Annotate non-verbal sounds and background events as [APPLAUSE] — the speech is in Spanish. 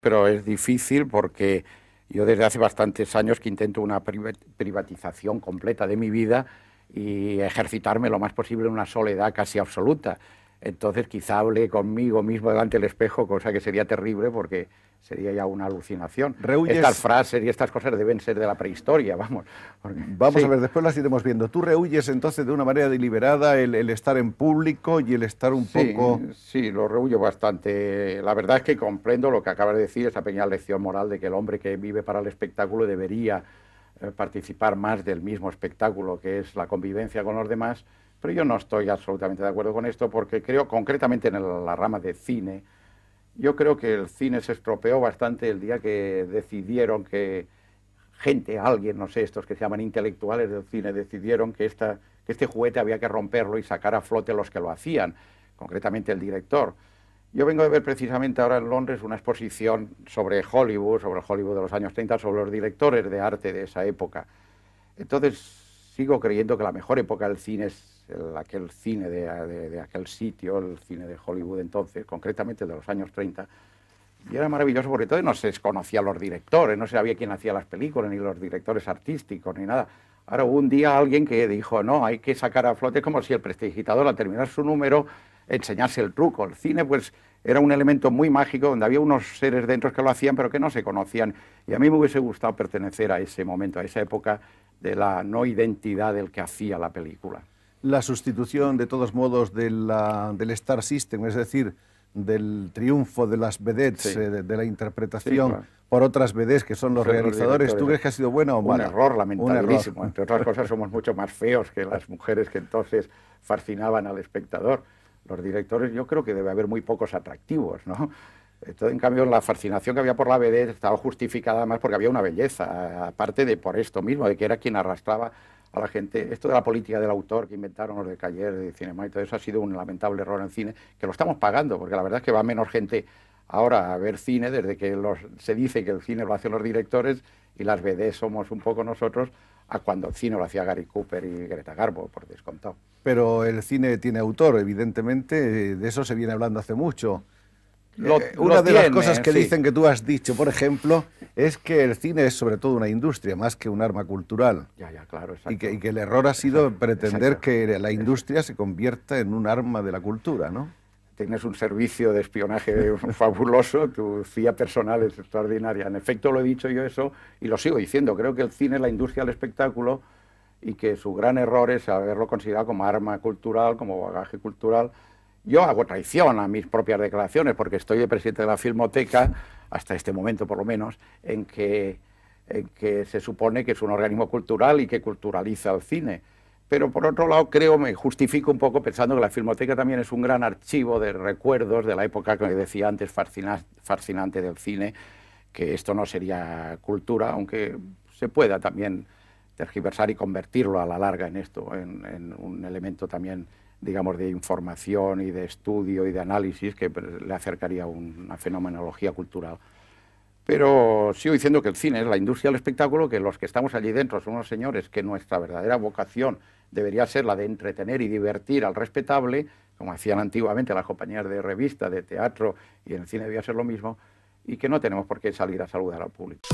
pero es difícil porque yo desde hace bastantes años que intento una privatización completa de mi vida y ejercitarme lo más posible en una soledad casi absoluta. Entonces quizá hable conmigo mismo delante del espejo, cosa que sería terrible porque sería ya una alucinación. Estas frases y estas cosas deben ser de la prehistoria, vamos. vamos a ver, después las iremos viendo. ¿Tú rehuyes entonces de una manera deliberada el, estar en público y el estar un poco...? Sí, lo rehuyo bastante. La verdad es que comprendo lo que acabas de decir, esa pequeña lección moral de que el hombre que vive para el espectáculo debería eh, participar más del mismo espectáculo que es la convivencia con los demás pero yo no estoy absolutamente de acuerdo con esto porque creo, concretamente en la rama de cine, yo creo que el cine se estropeó bastante el día que decidieron que gente, alguien, no sé, estos que se llaman intelectuales del cine, decidieron que, esta, que este juguete había que romperlo y sacar a flote los que lo hacían, concretamente el director. Yo vengo de ver precisamente ahora en Londres una exposición sobre Hollywood, sobre el Hollywood de los años 30, sobre los directores de arte de esa época. Entonces, sigo creyendo que la mejor época del cine es el, aquel cine de, aquel sitio, el cine de Hollywood entonces, concretamente de los años 30, y era maravilloso porque todo no se conocía a los directores, no se sabía quién hacía las películas, ni los directores artísticos, ni nada. Ahora hubo un día alguien que dijo, no, hay que sacar a flote como si el prestigitador al terminar su número enseñase el truco. El cine, pues, era un elemento muy mágico donde había unos seres dentro que lo hacían, pero que no se conocían. Y a mí me hubiese gustado pertenecer a ese momento, a esa época de la no identidad del que hacía la película la sustitución, de todos modos, de del Star System, es decir, del triunfo de las vedettes, eh, de, la interpretación, por otras vedettes que son los realizadores. ¿Tú crees que ha sido buena o mala? Un error lamentablísimo, Entre otras cosas, somos mucho más feos que las mujeres que entonces fascinaban al espectador. Los directores, yo creo que debe haber muy pocos atractivos, ¿no? en cambio, la fascinación que había por la vedette estaba justificada más porque había una belleza, aparte de por esto mismo, de que era quien arrastraba a la gente. Esto de la política del autor que inventaron los de Cayer, de cine y todo eso ha sido un lamentable error en cine, que lo estamos pagando, porque la verdad es que va menos gente ahora a ver cine, desde que se dice que el cine lo hacen los directores y las BD somos un poco nosotros, a cuando el cine lo hacía Gary Cooper y Greta Garbo, por descontado. Pero el cine tiene autor, evidentemente, eh, de eso se viene hablando hace mucho. Eh, una de las cosas que dicen que tú has dicho, por ejemplo, es que el cine es sobre todo una industria, más que un arma cultural. claro, Y que, el error ha sido pretender que la industria se convierta en un arma de la cultura, ¿no? Tienes un servicio de espionaje [LAUGHS] fabuloso, tu CIA personal es extraordinaria. En efecto, lo he dicho yo eso y lo sigo diciendo. Creo que el cine es la industria del espectáculo y que su gran error es haberlo considerado como arma cultural, como bagaje cultural yo hago traición a mis propias declaraciones porque estoy de presidente de la Filmoteca, hasta este momento por lo menos, en que, se supone que es un organismo cultural y que culturaliza el cine. Pero por otro lado, creo, me justifico un poco pensando que la Filmoteca también es un gran archivo de recuerdos de la época, que decía antes, fascinante del cine, que esto no sería cultura, aunque se pueda también tergiversar y convertirlo a la larga en esto, en un elemento también digamos, de información y de estudio y de análisis que pues, le acercaría a una fenomenología cultural. Pero sigo diciendo que el cine es la industria del espectáculo, que los que estamos allí dentro son unos señores que nuestra verdadera vocación debería ser la de entretener y divertir al respetable, como hacían antiguamente las compañías de revista, de teatro, y en el cine debía ser lo mismo, y que no tenemos por qué salir a saludar al público.